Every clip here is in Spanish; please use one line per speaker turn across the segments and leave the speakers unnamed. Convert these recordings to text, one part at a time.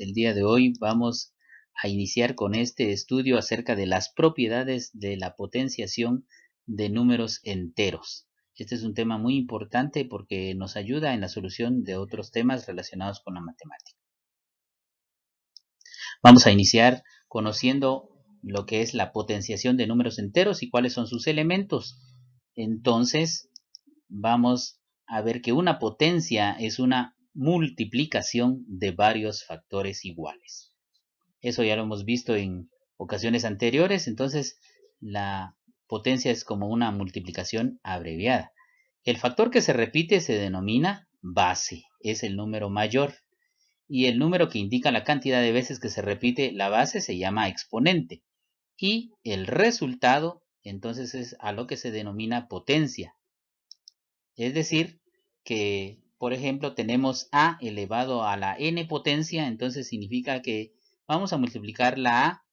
el día de hoy vamos a iniciar con este estudio acerca de las propiedades de la potenciación de números enteros. Este es un tema muy importante porque nos ayuda en la solución de otros temas relacionados con la matemática. Vamos a iniciar conociendo lo que es la potenciación de números enteros y cuáles son sus elementos. Entonces, vamos a ver que una potencia es una multiplicación de varios factores iguales. Eso ya lo hemos visto en ocasiones anteriores, entonces la potencia es como una multiplicación abreviada. El factor que se repite se denomina base, es el número mayor. Y el número que indica la cantidad de veces que se repite la base se llama exponente. Y el resultado entonces es a lo que se denomina potencia. Es decir, que por ejemplo, tenemos a elevado a la n potencia, entonces significa que vamos a multiplicar la a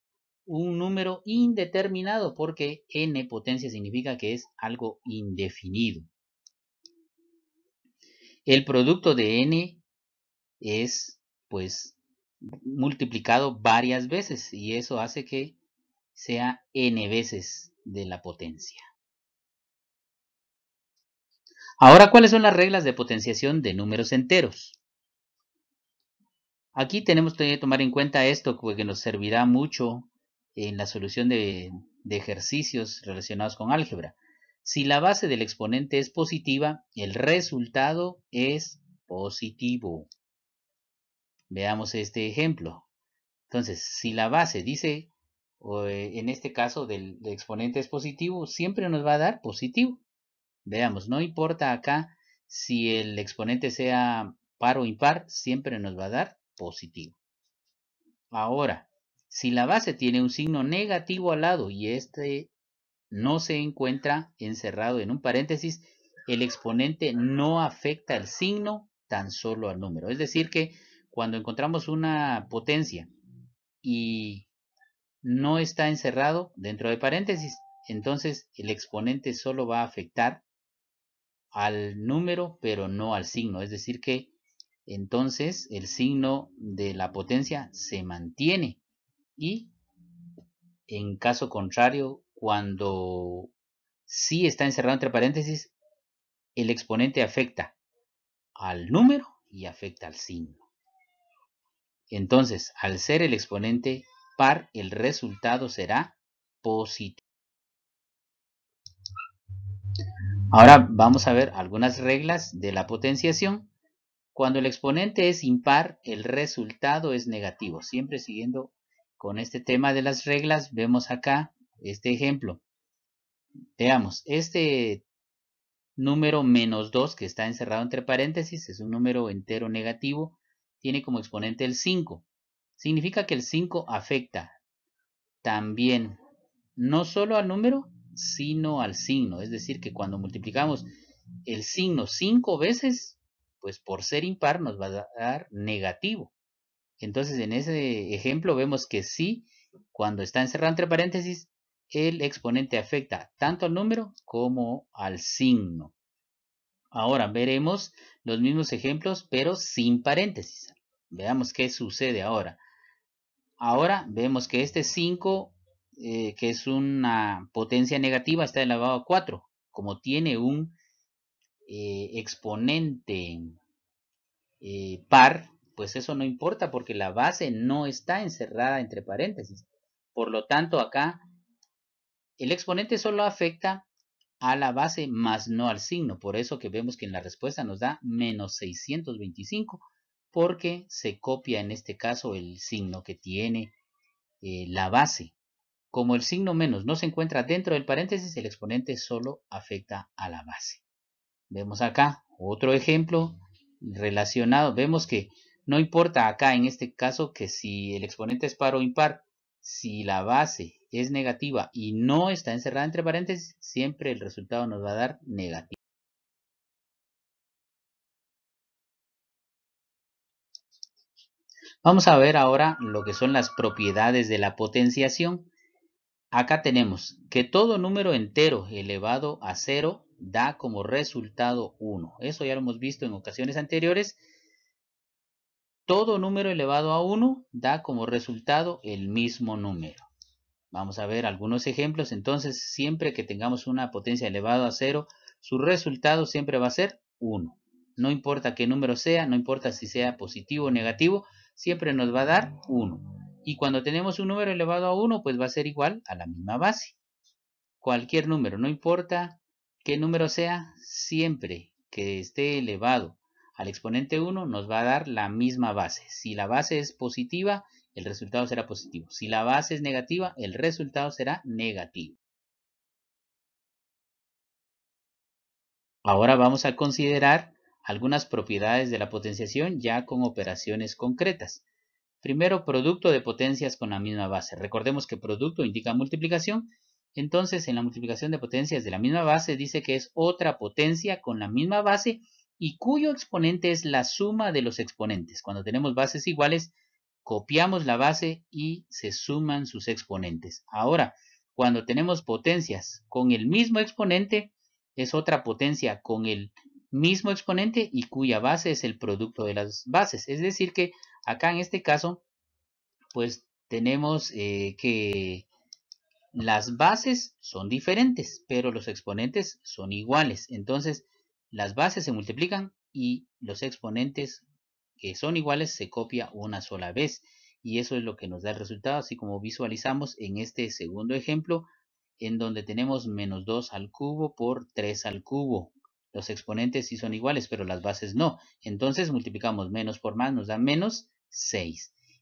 un número indeterminado porque n potencia significa que es algo indefinido. El producto de n es pues multiplicado varias veces y eso hace que sea n veces de la potencia. Ahora, ¿cuáles son las reglas de potenciación de números enteros? Aquí tenemos que tomar en cuenta esto porque nos servirá mucho en la solución de, ejercicios relacionados con álgebra. Si la base del exponente es positiva, el resultado es positivo. Veamos este ejemplo. Entonces, si la base dice, eh, en este caso del exponente es positivo, siempre nos va a dar positivo. Veamos, no importa acá si el exponente sea par o impar, siempre nos va a dar positivo. Ahora, si la base tiene un signo negativo al lado y este no se encuentra encerrado en un paréntesis, el exponente no afecta el signo, tan solo al número. Es decir que cuando encontramos una potencia y no está encerrado dentro de paréntesis, entonces el exponente solo va a afectar al número, pero no al signo. Es decir que entonces el signo de la potencia se mantiene y en caso contrario, cuando sí está encerrado entre paréntesis, el exponente afecta al número y afecta al signo. Entonces, al ser el exponente par, el resultado será positivo. Ahora vamos a ver algunas reglas de la potenciación. Cuando el exponente es impar, el resultado es negativo. Siempre siguiendo con este tema de las reglas, vemos acá este ejemplo. Veamos, este número menos 2 que está encerrado entre paréntesis es un número entero negativo, tiene como exponente el 5. Significa que el 5 afecta también no solo al número, sino al signo. Es decir, que cuando multiplicamos el signo cinco veces, pues por ser impar nos va a dar negativo. Entonces, en ese ejemplo vemos que sí, cuando está encerrado entre paréntesis, el exponente afecta tanto al número como al signo. Ahora veremos los mismos ejemplos, pero sin paréntesis. Veamos qué sucede ahora. Ahora vemos que este 5 eh, que es una potencia negativa, está elevado a 4. Como tiene un eh, exponente eh, par, pues eso no importa porque la base no está encerrada entre paréntesis. Por lo tanto, acá el exponente solo afecta a la base más no al signo. Por eso que vemos que en la respuesta nos da menos 625 porque se copia en este caso el signo que tiene la base. Como el signo menos no se encuentra dentro del paréntesis, el exponente solo afecta a la base. Vemos acá otro ejemplo relacionado. Vemos que no importa acá en este caso que si el exponente es par o impar, si la base es negativa y no está encerrada entre paréntesis, siempre el resultado nos va a dar negativo. Vamos a ver ahora lo que son las propiedades de la potenciación. Acá tenemos que todo número entero elevado a 0 da como resultado 1. Eso ya lo hemos visto en ocasiones anteriores. Todo número elevado a 1 da como resultado el mismo número. Vamos a ver algunos ejemplos. Entonces, siempre que tengamos una potencia elevada a 0, su resultado siempre va a ser 1. No importa qué número sea, no importa si sea positivo o negativo, siempre nos va a dar 1. Y cuando tenemos un número elevado a 1, pues va a ser igual a la misma base. Cualquier número, no importa qué número sea, siempre que esté elevado al exponente 1 nos va a dar la misma base. Si la base es positiva, el resultado será positivo. Si la base es negativa, el resultado será negativo. Ahora vamos a considerar algunas propiedades de la potenciación ya con operaciones concretas. Primero, producto de potencias con la misma base. Recordemos que producto indica multiplicación. Entonces, en la multiplicación de potencias de la misma base, dice que es otra potencia con la misma base y cuyo exponente es la suma de los exponentes. Cuando tenemos bases iguales, copiamos la base y se suman sus exponentes. Ahora, cuando tenemos potencias con el mismo exponente, es otra potencia con el mismo exponente y cuya base es el producto de las bases. Es decir que Acá en este caso, pues tenemos eh, que las bases son diferentes, pero los exponentes son iguales. Entonces, las bases se multiplican y los exponentes que son iguales se copia una sola vez. Y eso es lo que nos da el resultado, así como visualizamos en este segundo ejemplo, en donde tenemos menos 2 al cubo por 3 al cubo. Los exponentes sí son iguales, pero las bases no. Entonces multiplicamos menos por más, nos da menos,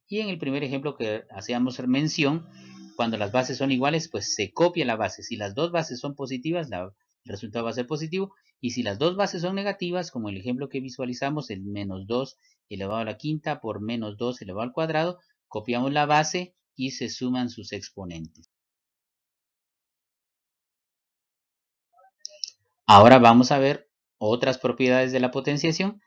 y en el primer ejemplo que hacíamos mención, cuando las bases son iguales, pues se copia la base. Si las dos bases son positivas, el resultado va a ser positivo. Y si las dos bases son negativas, como el ejemplo que visualizamos, el menos 2 elevado a la quinta por menos 2 elevado al cuadrado, copiamos la base y se suman sus exponentes. Ahora vamos a ver otras propiedades de la potenciación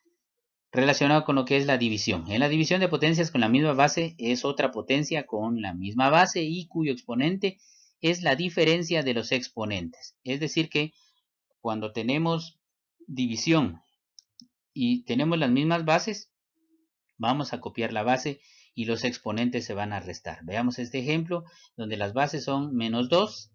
relacionado con lo que es la división. En la división de potencias con la misma base es otra potencia con la misma base y cuyo exponente es la diferencia de los exponentes. Es decir que cuando tenemos división y tenemos las mismas bases, vamos a copiar la base y los exponentes se van a restar. Veamos este ejemplo donde las bases son menos 2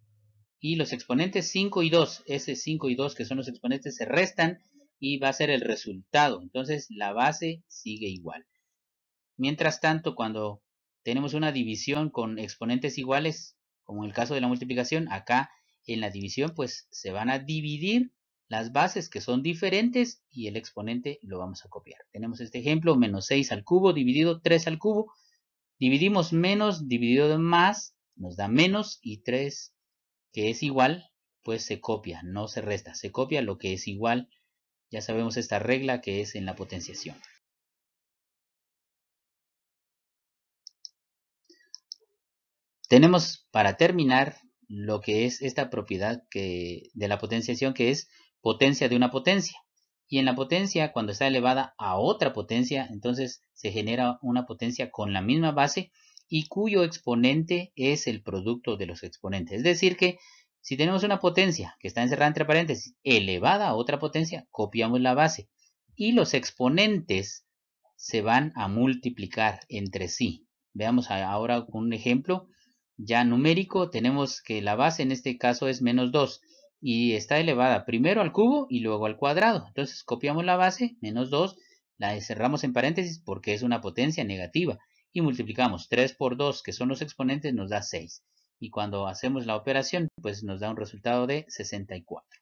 y los exponentes 5 y 2. Ese 5 y 2 que son los exponentes se restan y va a ser el resultado. Entonces la base sigue igual. Mientras tanto, cuando tenemos una división con exponentes iguales, como en el caso de la multiplicación, acá en la división pues se van a dividir las bases que son diferentes y el exponente lo vamos a copiar. Tenemos este ejemplo, menos 6 al cubo dividido 3 al cubo. Dividimos menos dividido de más, nos da menos y 3 que es igual, pues se copia, no se resta, se copia lo que es igual ya sabemos esta regla que es en la potenciación. Tenemos para terminar lo que es esta propiedad que, de la potenciación que es potencia de una potencia. Y en la potencia, cuando está elevada a otra potencia, entonces se genera una potencia con la misma base y cuyo exponente es el producto de los exponentes. Es decir que si tenemos una potencia que está encerrada entre paréntesis elevada a otra potencia, copiamos la base y los exponentes se van a multiplicar entre sí. Veamos ahora un ejemplo ya numérico. Tenemos que la base en este caso es menos 2 y está elevada primero al cubo y luego al cuadrado. Entonces copiamos la base, menos 2, la encerramos en paréntesis porque es una potencia negativa y multiplicamos 3 por 2, que son los exponentes, nos da 6 y cuando hacemos la operación, pues nos da un resultado de 64.